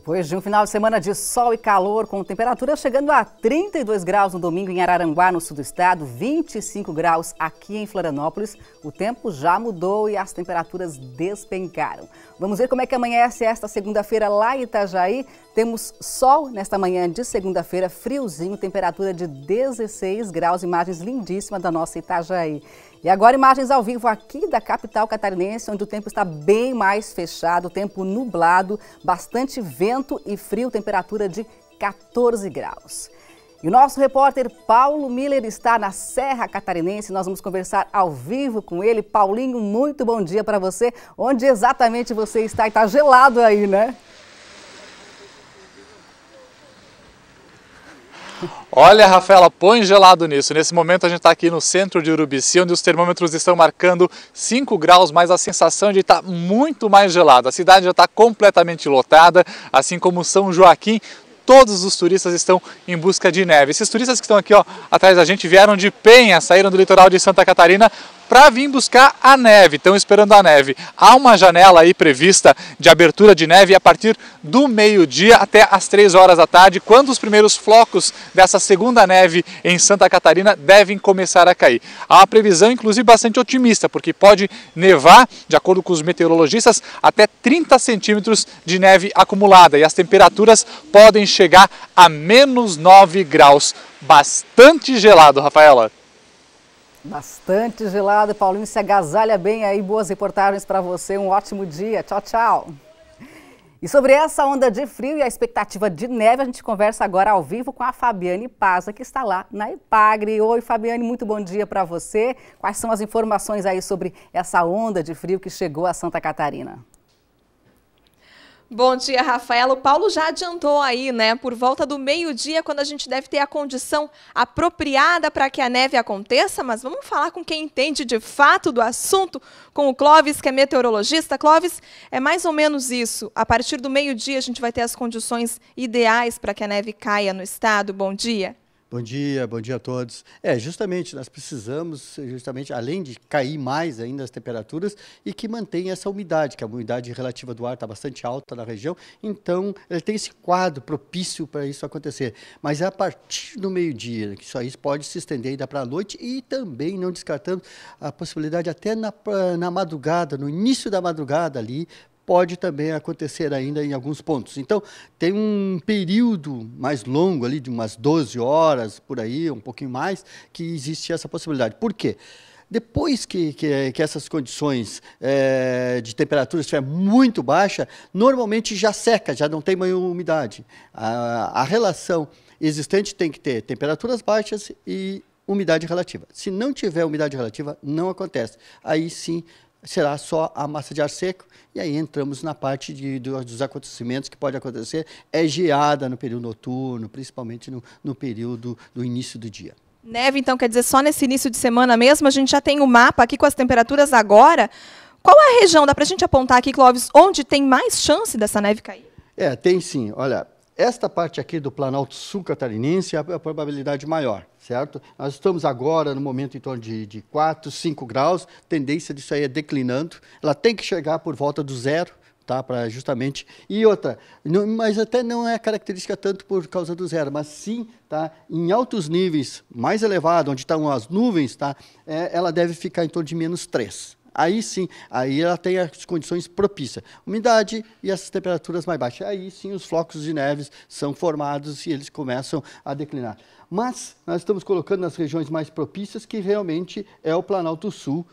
Depois de um final de semana de sol e calor, com temperatura chegando a 32 graus no domingo em Araranguá, no sul do estado, 25 graus aqui em Florianópolis, o tempo já mudou e as temperaturas despencaram. Vamos ver como é que amanhece esta segunda-feira lá em Itajaí. Temos sol nesta manhã de segunda-feira, friozinho, temperatura de 16 graus, imagens lindíssimas da nossa Itajaí. E agora imagens ao vivo aqui da capital catarinense, onde o tempo está bem mais fechado, tempo nublado, bastante vento e frio, temperatura de 14 graus. E o nosso repórter Paulo Miller está na Serra Catarinense. Nós vamos conversar ao vivo com ele. Paulinho, muito bom dia para você. Onde exatamente você está? Está gelado aí, né? Olha, Rafaela, põe gelado nisso. Nesse momento a gente está aqui no centro de Urubici, onde os termômetros estão marcando 5 graus, mas a sensação de estar tá muito mais gelada. A cidade já está completamente lotada, assim como São Joaquim, todos os turistas estão em busca de neve. Esses turistas que estão aqui ó, atrás da gente vieram de Penha, saíram do litoral de Santa Catarina para vir buscar a neve. Estão esperando a neve. Há uma janela aí prevista de abertura de neve a partir do meio-dia até as 3 horas da tarde, quando os primeiros flocos dessa segunda neve em Santa Catarina devem começar a cair. Há uma previsão, inclusive, bastante otimista, porque pode nevar, de acordo com os meteorologistas, até 30 centímetros de neve acumulada e as temperaturas podem chegar a menos 9 graus. Bastante gelado, Rafaela. Bastante gelado, Paulinho. Se agasalha bem aí. Boas reportagens para você. Um ótimo dia. Tchau, tchau. E sobre essa onda de frio e a expectativa de neve, a gente conversa agora ao vivo com a Fabiane Paza, que está lá na Ipagre. Oi, Fabiane, muito bom dia para você. Quais são as informações aí sobre essa onda de frio que chegou a Santa Catarina? Bom dia, Rafaela. O Paulo já adiantou aí, né? Por volta do meio-dia, quando a gente deve ter a condição apropriada para que a neve aconteça, mas vamos falar com quem entende de fato do assunto, com o Clóvis, que é meteorologista. Clóvis, é mais ou menos isso. A partir do meio-dia, a gente vai ter as condições ideais para que a neve caia no estado. Bom dia. Bom dia, bom dia a todos. É, justamente, nós precisamos, justamente, além de cair mais ainda as temperaturas, e que mantenha essa umidade, que a umidade relativa do ar está bastante alta na região, então ele tem esse quadro propício para isso acontecer. Mas é a partir do meio-dia, que isso isso pode se estender ainda para a noite, e também não descartando a possibilidade até na, na madrugada, no início da madrugada ali, pode também acontecer ainda em alguns pontos. Então, tem um período mais longo ali, de umas 12 horas por aí, um pouquinho mais, que existe essa possibilidade. Por quê? Depois que, que, que, essas condições é, de temperatura estiver muito baixa, normalmente já seca, já não tem mais umidade. A, a relação existente tem que ter temperaturas baixas e umidade relativa. Se não tiver umidade relativa, não acontece. Aí sim será só a massa de ar seco. E aí entramos na parte de, dos acontecimentos que pode acontecer. É geada no período noturno, principalmente no, no período do início do dia. Neve, então, quer dizer, só nesse início de semana mesmo, a gente já tem o um mapa aqui com as temperaturas agora. Qual é a região, dá para a gente apontar aqui, Clóvis, onde tem mais chance dessa neve cair? É, tem sim. Olha, esta parte aqui do Planalto Sul Catarinense é, é a probabilidade maior, certo? Nós estamos agora no momento em torno de, de 4, 5 graus, tendência disso aí é declinando. Ela tem que chegar por volta do zero, tá? Para justamente. E outra, não, mas até não é característica tanto por causa do zero, mas sim, tá? Em altos níveis mais elevados, onde estão tá as nuvens, tá? É, ela deve ficar em torno de menos 3 Aí sim, aí ela tem as condições propícias, umidade e as temperaturas mais baixas. Aí sim os flocos de neves são formados e eles começam a declinar. Mas nós estamos colocando nas regiões mais propícias, que realmente é o Planalto Sul,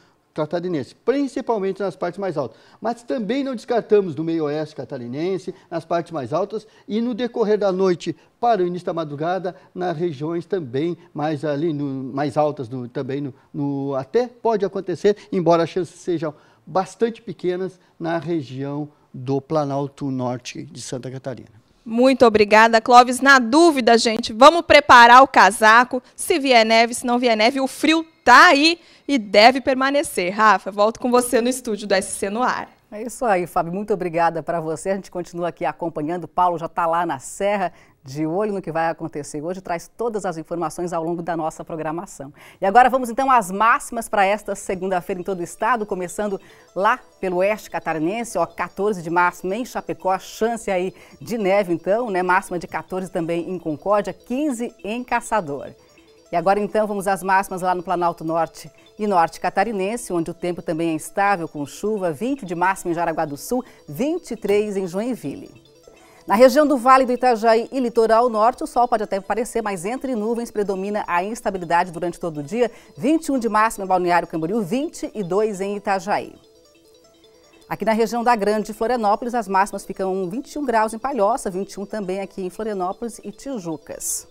catarinense, principalmente nas partes mais altas. Mas também não descartamos no meio oeste catarinense, nas partes mais altas e no decorrer da noite para o início da madrugada, nas regiões também mais ali no, mais altas, no, também no, no, até pode acontecer, embora as chances sejam bastante pequenas na região do Planalto Norte de Santa Catarina. Muito obrigada, Clóvis. Na dúvida, gente, vamos preparar o casaco. Se vier neve, se não vier neve, o frio está aí e deve permanecer. Rafa, volto com você no estúdio do SC no ar. É isso aí, Fábio. Muito obrigada para você. A gente continua aqui acompanhando. O Paulo já está lá na Serra, de olho no que vai acontecer. Hoje traz todas as informações ao longo da nossa programação. E agora vamos então às máximas para esta segunda-feira em todo o estado, começando lá pelo oeste catarinense, ó, 14 de máxima em Chapecó, chance aí de neve então, né? Máxima de 14 também em Concórdia, 15 em Caçador. E agora então vamos às máximas lá no Planalto Norte e Norte Catarinense, onde o tempo também é instável com chuva, 20 de máxima em Jaraguá do Sul, 23 em Joinville. Na região do Vale do Itajaí e litoral norte, o sol pode até aparecer, mas entre nuvens predomina a instabilidade durante todo o dia. 21 de máxima em Balneário Camboriú, 22 em Itajaí. Aqui na região da Grande Florianópolis, as máximas ficam 21 graus em Palhoça, 21 também aqui em Florianópolis e Tijucas.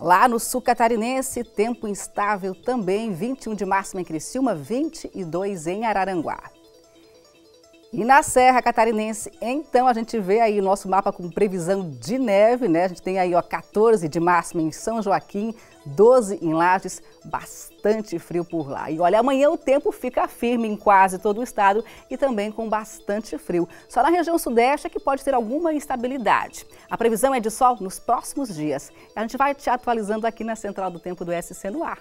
Lá no sul catarinense, tempo instável também, 21 de máxima em Criciúma, 22 em Araranguá. E na Serra Catarinense, então a gente vê aí o nosso mapa com previsão de neve, né? A gente tem aí ó 14 de máxima em São Joaquim, 12 em Lages, bastante frio por lá. E olha, amanhã o tempo fica firme em quase todo o estado e também com bastante frio. Só na região sudeste é que pode ter alguma instabilidade. A previsão é de sol nos próximos dias. A gente vai te atualizando aqui na Central do Tempo do SC no ar.